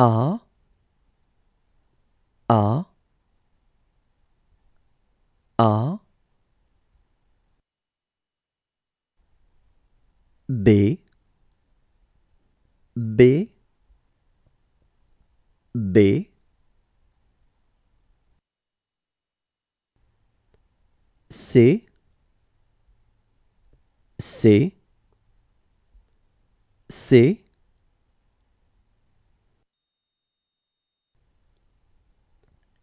are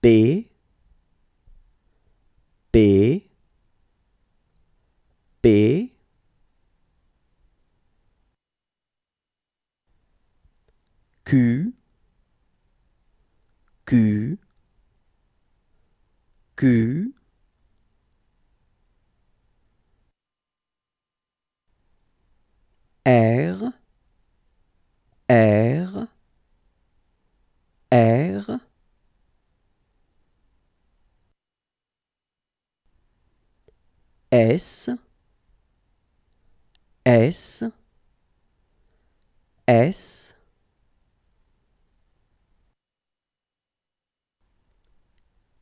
B B B Q Q Q S, S, S,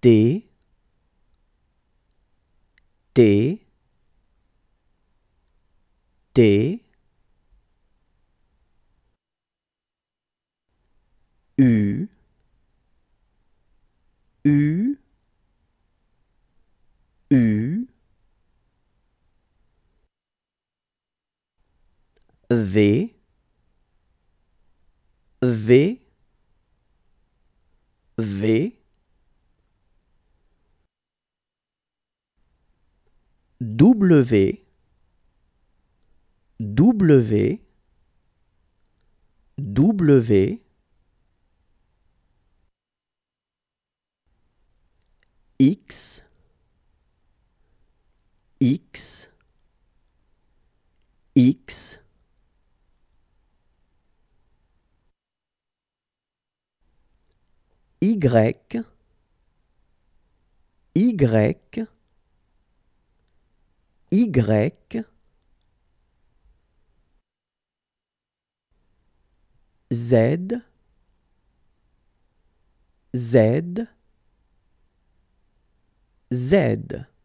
D, D, D, V V V W W W X X X Y, Y, Y, Z, Z, Z.